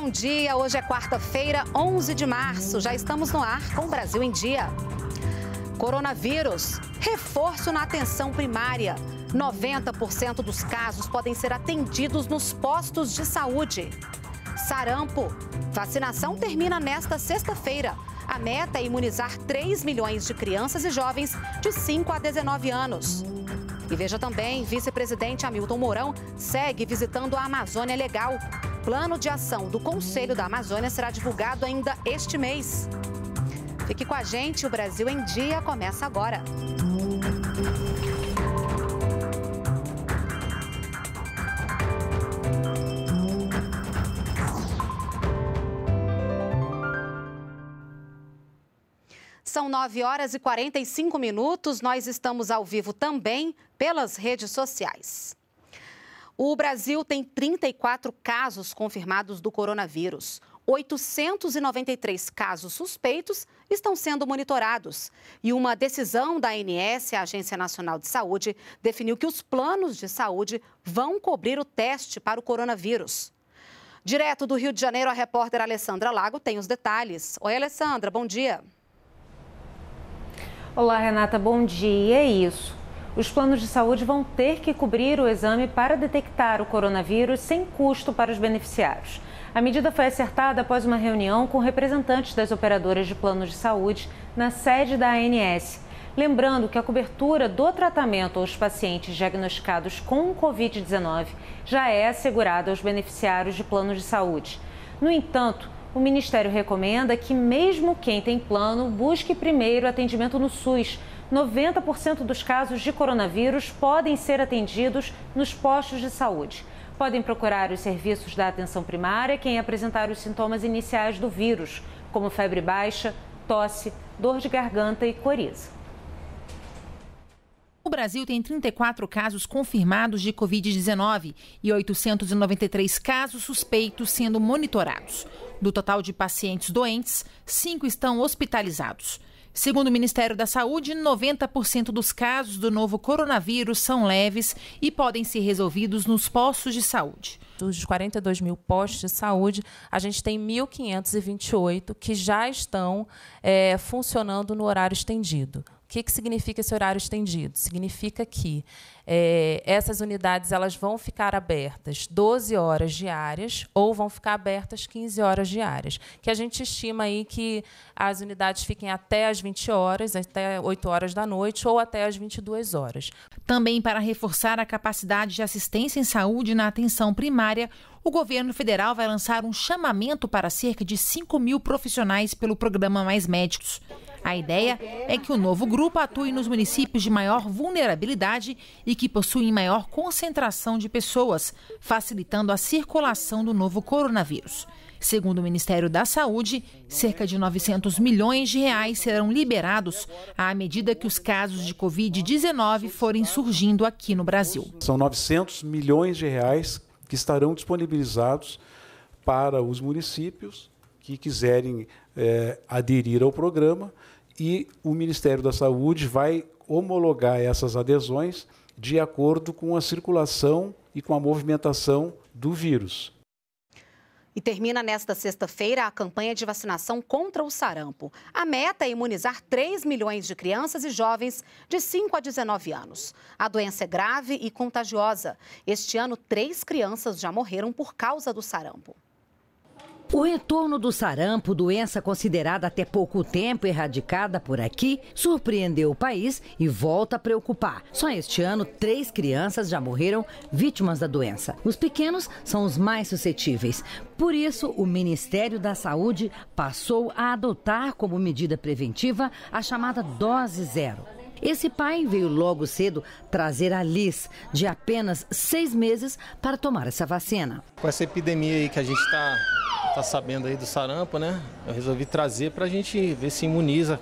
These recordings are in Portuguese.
bom dia. Hoje é quarta-feira, 11 de março. Já estamos no ar com o Brasil em Dia. Coronavírus, reforço na atenção primária. 90% dos casos podem ser atendidos nos postos de saúde. Sarampo, vacinação termina nesta sexta-feira. A meta é imunizar 3 milhões de crianças e jovens de 5 a 19 anos. E veja também, vice-presidente Hamilton Mourão segue visitando a Amazônia Legal. Plano de ação do Conselho da Amazônia será divulgado ainda este mês. Fique com a gente, o Brasil em Dia começa agora. São 9 horas e 45 minutos. Nós estamos ao vivo também pelas redes sociais. O Brasil tem 34 casos confirmados do coronavírus. 893 casos suspeitos estão sendo monitorados. E uma decisão da ANS, a Agência Nacional de Saúde, definiu que os planos de saúde vão cobrir o teste para o coronavírus. Direto do Rio de Janeiro, a repórter Alessandra Lago tem os detalhes. Oi, Alessandra, bom dia. Olá, Renata, bom dia. É isso. Os planos de saúde vão ter que cobrir o exame para detectar o coronavírus sem custo para os beneficiários. A medida foi acertada após uma reunião com representantes das operadoras de planos de saúde na sede da ANS. Lembrando que a cobertura do tratamento aos pacientes diagnosticados com Covid-19 já é assegurada aos beneficiários de planos de saúde. No entanto, o Ministério recomenda que, mesmo quem tem plano, busque primeiro atendimento no SUS. 90% dos casos de coronavírus podem ser atendidos nos postos de saúde. Podem procurar os serviços da atenção primária quem apresentar os sintomas iniciais do vírus, como febre baixa, tosse, dor de garganta e coriza. O Brasil tem 34 casos confirmados de Covid-19 e 893 casos suspeitos sendo monitorados. Do total de pacientes doentes, cinco estão hospitalizados. Segundo o Ministério da Saúde, 90% dos casos do novo coronavírus são leves e podem ser resolvidos nos postos de saúde. Dos 42 mil postos de saúde, a gente tem 1.528 que já estão é, funcionando no horário estendido. O que, que significa esse horário estendido? Significa que é, essas unidades elas vão ficar abertas 12 horas diárias ou vão ficar abertas 15 horas diárias, que a gente estima aí que as unidades fiquem até as 20 horas, até 8 horas da noite ou até as 22 horas. Também para reforçar a capacidade de assistência em saúde na atenção primária, o governo federal vai lançar um chamamento para cerca de 5 mil profissionais pelo programa Mais Médicos. A ideia é que o novo grupo atue nos municípios de maior vulnerabilidade e que possuem maior concentração de pessoas, facilitando a circulação do novo coronavírus. Segundo o Ministério da Saúde, cerca de 900 milhões de reais serão liberados à medida que os casos de Covid-19 forem surgindo aqui no Brasil. São 900 milhões de reais que estarão disponibilizados para os municípios que quiserem é, aderir ao programa e o Ministério da Saúde vai homologar essas adesões de acordo com a circulação e com a movimentação do vírus. E termina nesta sexta-feira a campanha de vacinação contra o sarampo. A meta é imunizar 3 milhões de crianças e jovens de 5 a 19 anos. A doença é grave e contagiosa. Este ano, três crianças já morreram por causa do sarampo. O retorno do sarampo, doença considerada até pouco tempo erradicada por aqui, surpreendeu o país e volta a preocupar. Só este ano, três crianças já morreram vítimas da doença. Os pequenos são os mais suscetíveis. Por isso, o Ministério da Saúde passou a adotar como medida preventiva a chamada dose zero. Esse pai veio logo cedo trazer a Liz, de apenas seis meses, para tomar essa vacina. Com essa epidemia aí que a gente está está sabendo aí do sarampo, né? Eu resolvi trazer para a gente ver se imuniza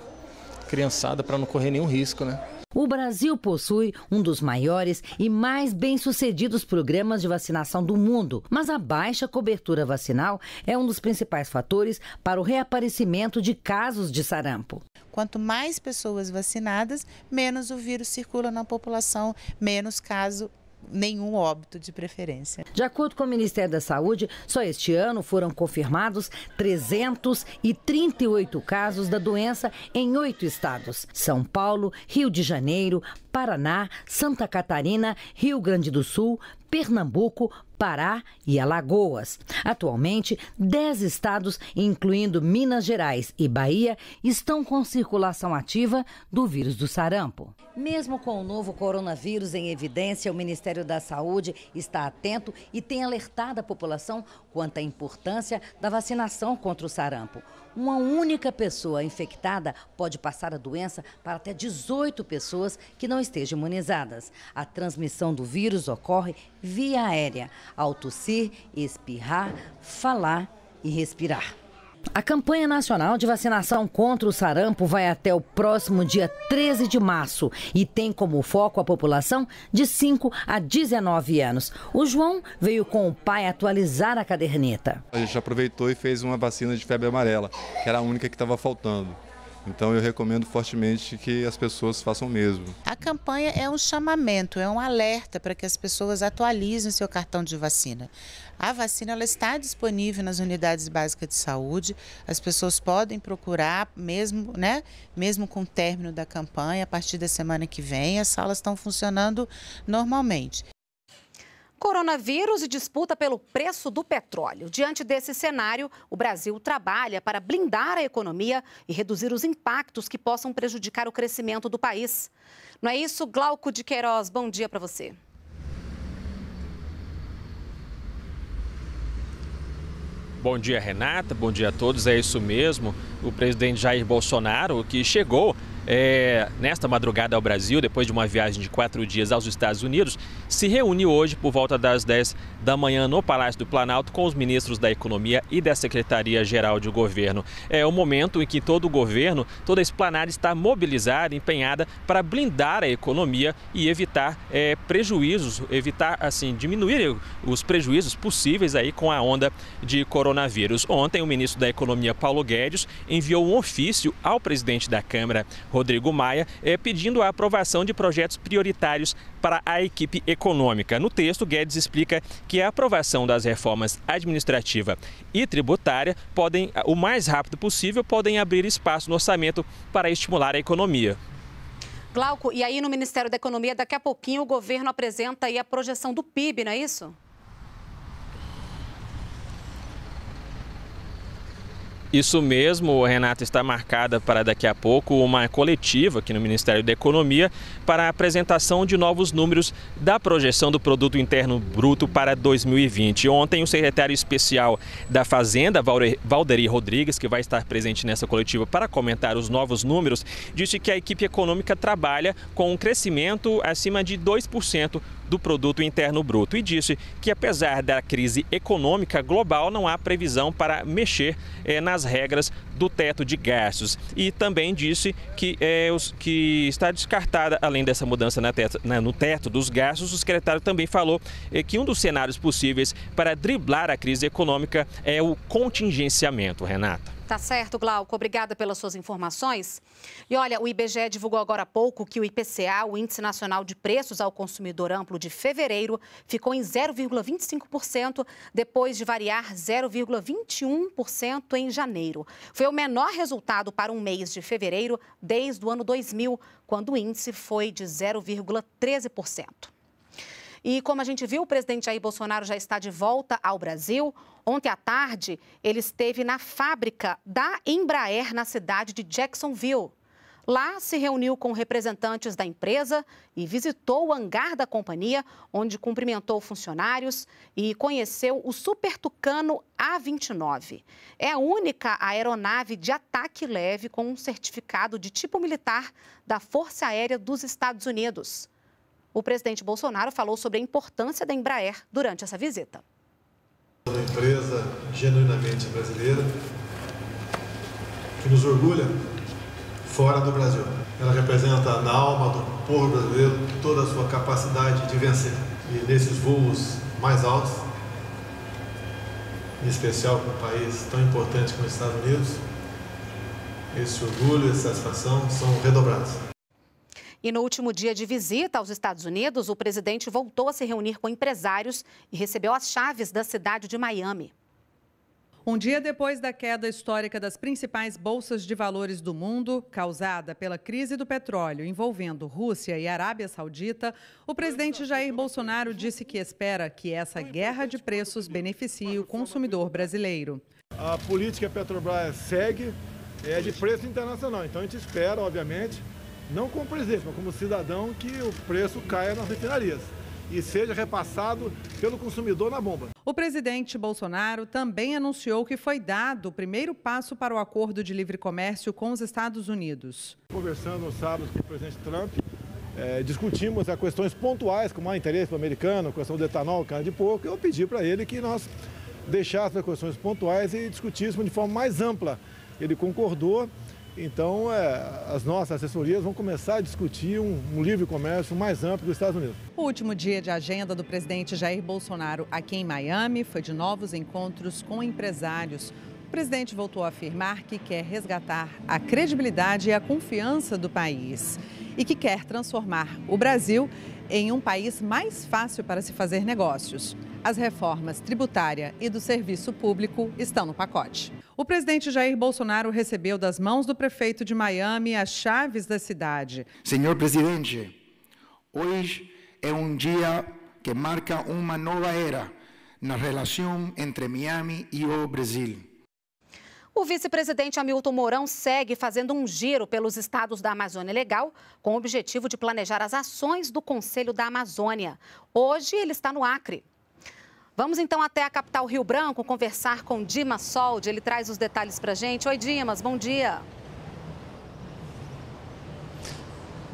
a criançada para não correr nenhum risco, né? O Brasil possui um dos maiores e mais bem-sucedidos programas de vacinação do mundo, mas a baixa cobertura vacinal é um dos principais fatores para o reaparecimento de casos de sarampo. Quanto mais pessoas vacinadas, menos o vírus circula na população, menos caso nenhum óbito de preferência. De acordo com o Ministério da Saúde, só este ano foram confirmados 338 casos da doença em oito estados: São Paulo, Rio de Janeiro, Paraná, Santa Catarina, Rio Grande do Sul, Pernambuco, Pará e Alagoas. Atualmente, 10 estados, incluindo Minas Gerais e Bahia, estão com circulação ativa do vírus do sarampo. Mesmo com o novo coronavírus em evidência, o Ministério da Saúde está atento e tem alertado a população quanto à importância da vacinação contra o sarampo. Uma única pessoa infectada pode passar a doença para até 18 pessoas que não estejam imunizadas. A transmissão do vírus ocorre via aérea, ao tossir, espirrar, falar e respirar. A campanha nacional de vacinação contra o sarampo vai até o próximo dia 13 de março e tem como foco a população de 5 a 19 anos. O João veio com o pai atualizar a caderneta. A gente aproveitou e fez uma vacina de febre amarela, que era a única que estava faltando. Então eu recomendo fortemente que as pessoas façam o mesmo. A campanha é um chamamento, é um alerta para que as pessoas atualizem seu cartão de vacina. A vacina ela está disponível nas unidades básicas de saúde. As pessoas podem procurar mesmo, né? Mesmo com o término da campanha, a partir da semana que vem, as salas estão funcionando normalmente. Coronavírus e disputa pelo preço do petróleo. Diante desse cenário, o Brasil trabalha para blindar a economia e reduzir os impactos que possam prejudicar o crescimento do país. Não é isso, Glauco de Queiroz? Bom dia para você. Bom dia, Renata. Bom dia a todos. É isso mesmo. O presidente Jair Bolsonaro, que chegou é, nesta madrugada ao Brasil, depois de uma viagem de quatro dias aos Estados Unidos, se reúne hoje por volta das 10 da manhã no Palácio do Planalto com os ministros da Economia e da Secretaria-Geral de Governo. É o momento em que todo o governo, toda a esplanada está mobilizada, empenhada para blindar a economia e evitar é, prejuízos, evitar, assim, diminuir os prejuízos possíveis aí com a onda de coronavírus. Ontem, o ministro da Economia, Paulo Guedes, enviou um ofício ao presidente da Câmara, Rodrigo Maia, é, pedindo a aprovação de projetos prioritários para a equipe econômica. No texto, Guedes explica que a aprovação das reformas administrativa e tributária podem, o mais rápido possível, podem abrir espaço no orçamento para estimular a economia. Glauco, e aí no Ministério da Economia, daqui a pouquinho o governo apresenta aí a projeção do PIB, não é isso? Isso mesmo, Renata, está marcada para daqui a pouco uma coletiva aqui no Ministério da Economia para a apresentação de novos números da projeção do Produto Interno Bruto para 2020. Ontem, o secretário especial da Fazenda, Valderi Rodrigues, que vai estar presente nessa coletiva para comentar os novos números, disse que a equipe econômica trabalha com um crescimento acima de 2% do Produto Interno Bruto e disse que, apesar da crise econômica global, não há previsão para mexer eh, nas regras do teto de gastos. E também disse que, é os, que está descartada, além dessa mudança na teto, no teto dos gastos, o secretário também falou eh, que um dos cenários possíveis para driblar a crise econômica é o contingenciamento, Renata. Tá certo, Glauco. Obrigada pelas suas informações. E olha, o IBGE divulgou agora há pouco que o IPCA, o Índice Nacional de Preços ao Consumidor Amplo de fevereiro, ficou em 0,25%, depois de variar 0,21% em janeiro. Foi o menor resultado para um mês de fevereiro desde o ano 2000, quando o índice foi de 0,13%. E como a gente viu, o presidente Jair Bolsonaro já está de volta ao Brasil. Ontem à tarde, ele esteve na fábrica da Embraer, na cidade de Jacksonville. Lá se reuniu com representantes da empresa e visitou o hangar da companhia, onde cumprimentou funcionários e conheceu o Super Tucano A-29. É a única aeronave de ataque leve com um certificado de tipo militar da Força Aérea dos Estados Unidos. O presidente Bolsonaro falou sobre a importância da Embraer durante essa visita. Uma empresa genuinamente brasileira que nos orgulha fora do Brasil. Ela representa na alma do povo brasileiro toda a sua capacidade de vencer. E nesses voos mais altos, em especial para um país tão importante como os Estados Unidos, esse orgulho e satisfação são redobrados. E no último dia de visita aos Estados Unidos, o presidente voltou a se reunir com empresários e recebeu as chaves da cidade de Miami. Um dia depois da queda histórica das principais bolsas de valores do mundo, causada pela crise do petróleo envolvendo Rússia e Arábia Saudita, o presidente Jair Bolsonaro disse que espera que essa guerra de preços beneficie o consumidor brasileiro. A política Petrobras segue é de preço internacional, então a gente espera, obviamente, não como presidente, mas como cidadão, que o preço caia nas refinarias e seja repassado pelo consumidor na bomba. O presidente Bolsonaro também anunciou que foi dado o primeiro passo para o acordo de livre comércio com os Estados Unidos. Conversando sábado com o presidente Trump, é, discutimos as é, questões pontuais, como há interesse o americano, questão do etanol, cana de porco. Eu pedi para ele que nós deixássemos as questões pontuais e discutíssemos de forma mais ampla. Ele concordou então, é, as nossas assessorias vão começar a discutir um, um, livre comércio mais amplo dos Estados Unidos. O último dia de agenda do presidente Jair Bolsonaro aqui em Miami foi de novos encontros com empresários. O presidente voltou a afirmar que quer resgatar a credibilidade e a confiança do país e que quer transformar o Brasil em um país mais fácil para se fazer negócios. As reformas tributária e do serviço público estão no pacote. O presidente Jair Bolsonaro recebeu das mãos do prefeito de Miami as chaves da cidade. Senhor presidente, hoje é um dia que marca uma nova era na relação entre Miami e o Brasil. O vice-presidente Hamilton Mourão segue fazendo um giro pelos estados da Amazônia Legal, com o objetivo de planejar as ações do Conselho da Amazônia. Hoje ele está no Acre. Vamos então até a capital Rio Branco conversar com Dimas Soldi. Ele traz os detalhes para a gente. Oi, Dimas, bom dia.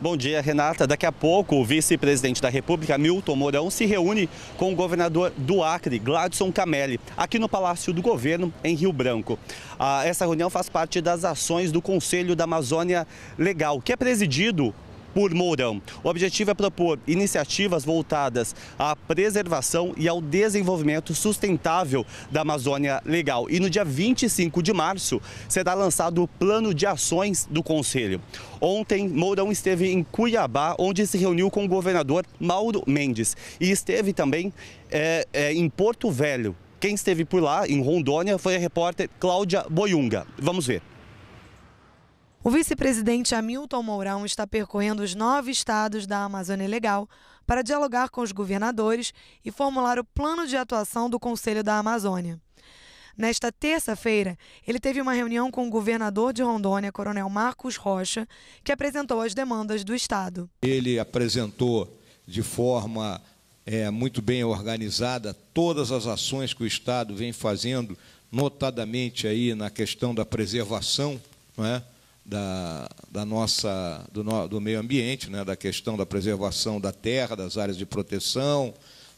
Bom dia, Renata. Daqui a pouco, o vice-presidente da República, Milton Mourão, se reúne com o governador do Acre, Gladson Camelli, aqui no Palácio do Governo, em Rio Branco. Ah, essa reunião faz parte das ações do Conselho da Amazônia Legal, que é presidido por Mourão. O objetivo é propor iniciativas voltadas à preservação e ao desenvolvimento sustentável da Amazônia Legal. E no dia 25 de março será lançado o plano de ações do Conselho. Ontem, Mourão esteve em Cuiabá, onde se reuniu com o governador Mauro Mendes e esteve também é, é, em Porto Velho. Quem esteve por lá, em Rondônia, foi a repórter Cláudia Boiunga. Vamos ver. O vice-presidente Hamilton Mourão está percorrendo os nove estados da Amazônia Legal para dialogar com os governadores e formular o plano de atuação do Conselho da Amazônia. Nesta terça-feira, ele teve uma reunião com o governador de Rondônia, Coronel Marcos Rocha, que apresentou as demandas do Estado. Ele apresentou de forma é, muito bem organizada todas as ações que o Estado vem fazendo, notadamente aí na questão da preservação, não é? da, da nossa, do, no, do, meio ambiente, né, da questão da preservação da terra, das áreas de proteção,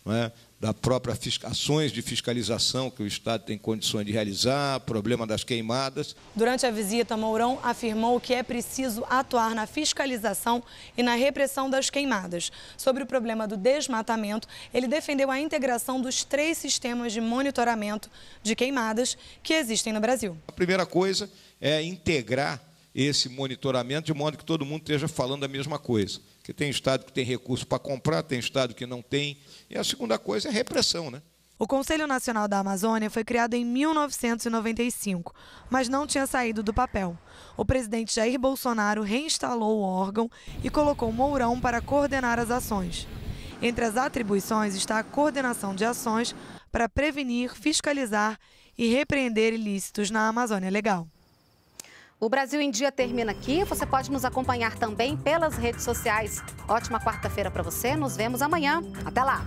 né, da própria ações de fiscalização que o Estado tem condições de realizar, problema das queimadas. Durante a visita, Mourão afirmou que é preciso atuar na fiscalização e na repressão das queimadas. Sobre o problema do desmatamento, ele defendeu a integração dos três sistemas de monitoramento de queimadas que existem no Brasil. A primeira coisa é integrar esse monitoramento de modo que todo mundo esteja falando a mesma coisa. que tem Estado que tem recurso para comprar, tem Estado que não tem. E a segunda coisa é repressão, né? O Conselho Nacional da Amazônia foi criado em 1995, mas não tinha saído do papel. O presidente Jair Bolsonaro reinstalou o órgão e colocou Mourão para coordenar as ações. Entre as atribuições está a coordenação de ações para prevenir, fiscalizar e repreender ilícitos na Amazônia Legal. O Brasil em Dia termina aqui. Você pode nos acompanhar também pelas redes sociais. Ótima quarta-feira para você. Nos vemos amanhã. Até lá.